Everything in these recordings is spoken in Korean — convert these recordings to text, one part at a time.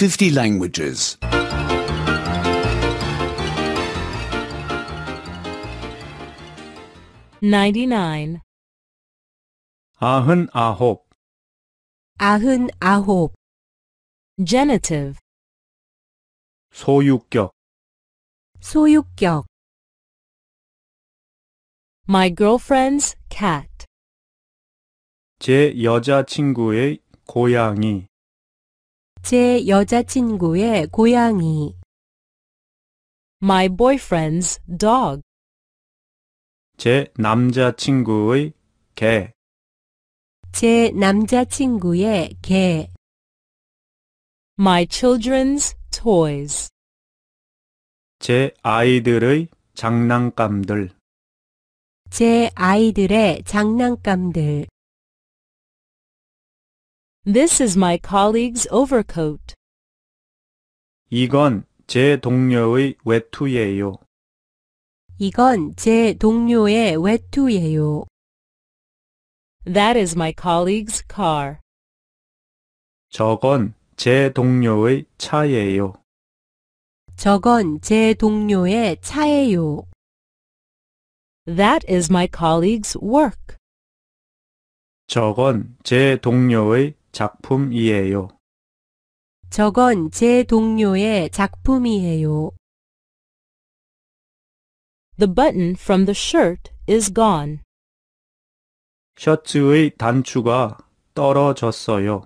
50 languages. 99 Ahun ahop. Ahun ahop. genitive 소유격 소유격 My girlfriend's cat 제 여자친구의 고양이 제 여자친구의 고양이 My boyfriend's dog. 제 남자친구의 개, 제 남자친구의 개 My children's toys. 제 아이들의 장난감들. 제 아이들의 장난감들 This is my colleague's overcoat. 이건 제 동료의 외투예요. 이건 제 동료의 외투예요. That is my colleague's car. 저건 제 동료의 차예요. 저건 제 동료의 차예요. That is my colleague's work. 저건 제 동료의 작품이에요. 저건 제 동료의 작품이에요. The button from the shirt is gone. 셔츠의 단추가 떨어졌어요.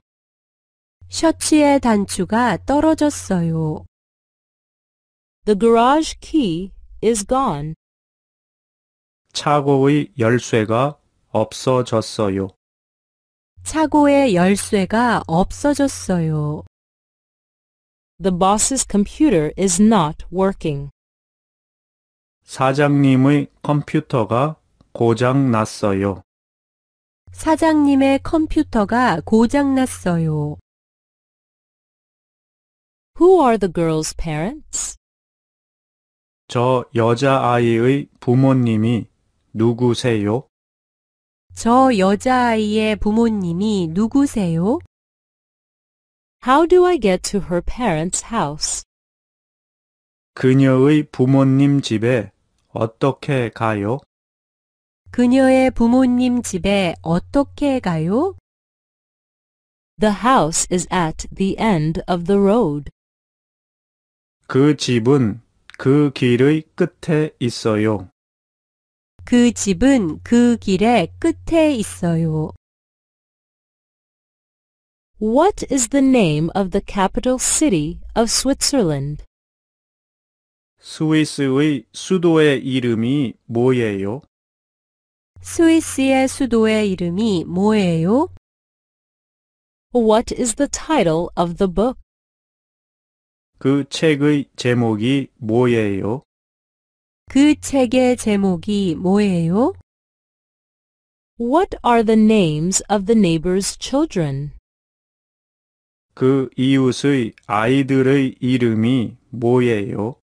셔츠의 단추가 떨어졌어요. The garage key is gone. 차고의 열쇠가 없어졌어요. 차고의 열쇠가 없어졌어요. The boss's computer is not working. 사장님의 컴퓨터가 고장 났어요. 사장님의 컴퓨터가 고장 났어요. Who are the girl's parents? 저 여자아이의 부모님이 누구세요? 저 여자아이의 부모님이 누구세요? How do I get to her parents' house? 그녀의 부모님 집에 어떻게 가요? 그녀의 부모님 집에 어떻게 가요? The house is at the end of the road. 그 집은 그 길의 끝에 있어요. 그 집은 그 길의 끝에 있어요. What is the name of the capital city of Switzerland? 스위스의 수도의 이름이 뭐예요? 스위스의 수도의 이름이 뭐예요? What is the title of the book? 그 책의 제목이 뭐예요? 그 책의 제목이 뭐예요? What are the names of the neighbor's children? 그 이웃의 아이들의 이름이 뭐예요?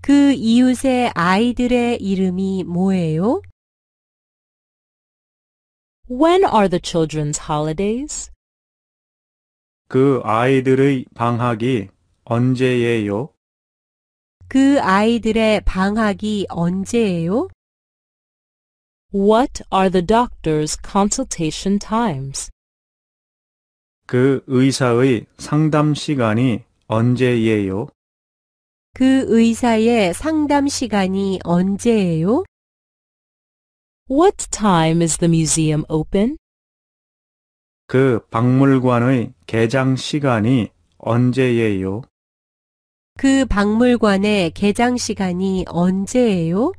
그 이웃의 아이들의 이름이 뭐예요? When are the children's holidays? 그 아이들의 방학이 언제예요? 그 아이들의 방학이 언제예요? What are the doctor's consultation times? 그 의사의 상담 시간이 언제예요? 그 의사의 상담 시간이 언제예요? What time is the museum open? 그 박물관의 개장 시간이 언제예요? 그 박물관의 개장 시간이 언제예요?